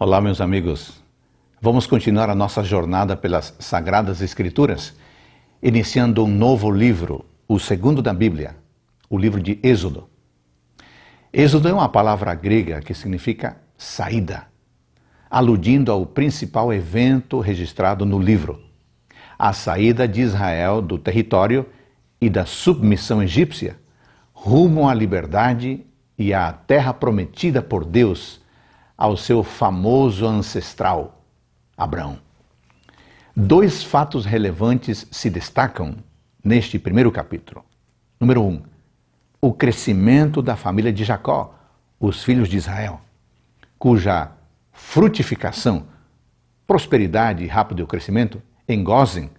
Olá, meus amigos. Vamos continuar a nossa jornada pelas Sagradas Escrituras, iniciando um novo livro, o segundo da Bíblia, o livro de Êxodo. Êxodo é uma palavra grega que significa saída, aludindo ao principal evento registrado no livro, a saída de Israel do território e da submissão egípcia, rumo à liberdade e à terra prometida por Deus ao seu famoso ancestral, Abraão. Dois fatos relevantes se destacam neste primeiro capítulo. Número um, o crescimento da família de Jacó, os filhos de Israel, cuja frutificação, prosperidade e rápido crescimento em Gozen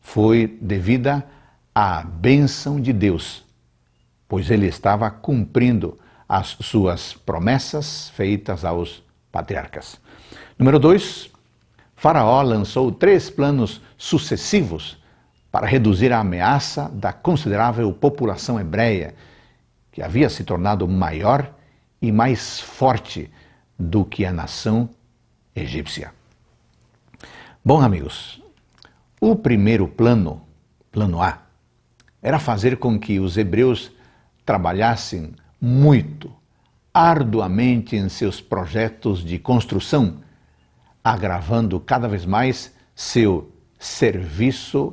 foi devida à bênção de Deus, pois ele estava cumprindo as suas promessas feitas aos patriarcas. Número 2, Faraó lançou três planos sucessivos para reduzir a ameaça da considerável população hebreia, que havia se tornado maior e mais forte do que a nação egípcia. Bom, amigos, o primeiro plano, plano A, era fazer com que os hebreus trabalhassem muito, arduamente em seus projetos de construção, agravando cada vez mais seu serviço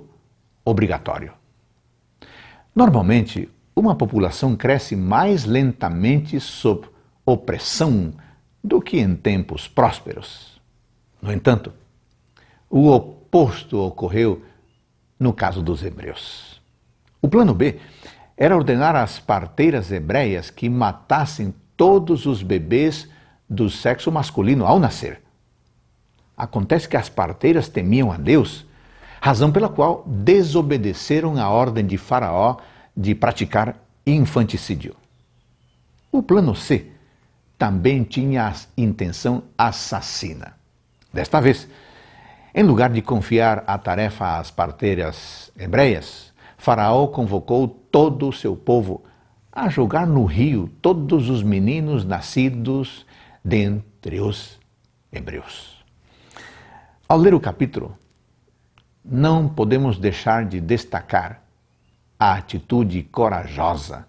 obrigatório. Normalmente, uma população cresce mais lentamente sob opressão do que em tempos prósperos. No entanto, o oposto ocorreu no caso dos hebreus. O plano B era ordenar às parteiras hebreias que matassem todos os bebês do sexo masculino ao nascer. Acontece que as parteiras temiam a Deus, razão pela qual desobedeceram a ordem de Faraó de praticar infanticídio. O plano C também tinha a intenção assassina. Desta vez, em lugar de confiar a tarefa às parteiras hebreias, Faraó convocou todo o seu povo a jogar no rio todos os meninos nascidos dentre os hebreus. Ao ler o capítulo, não podemos deixar de destacar a atitude corajosa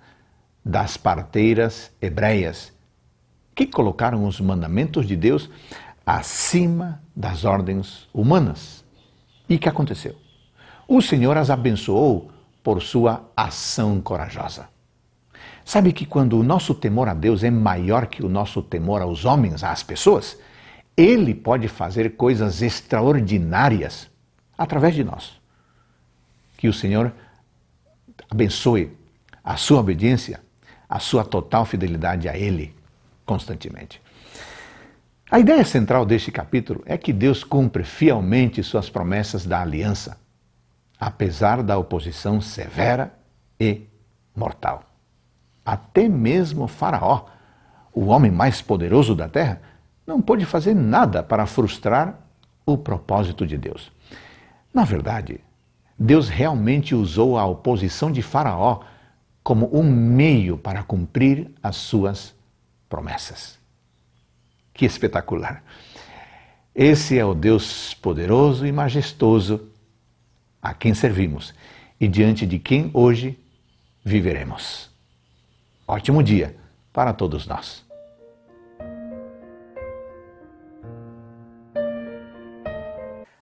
das parteiras hebreias que colocaram os mandamentos de Deus acima das ordens humanas. E que aconteceu? O Senhor as abençoou por sua ação corajosa. Sabe que quando o nosso temor a Deus é maior que o nosso temor aos homens, às pessoas, ele pode fazer coisas extraordinárias através de nós. Que o Senhor abençoe a sua obediência, a sua total fidelidade a Ele constantemente. A ideia central deste capítulo é que Deus cumpre fielmente suas promessas da aliança apesar da oposição severa e mortal. Até mesmo Faraó, o homem mais poderoso da terra, não pôde fazer nada para frustrar o propósito de Deus. Na verdade, Deus realmente usou a oposição de Faraó como um meio para cumprir as suas promessas. Que espetacular! Esse é o Deus poderoso e majestoso a quem servimos e diante de quem hoje viveremos. Ótimo dia para todos nós.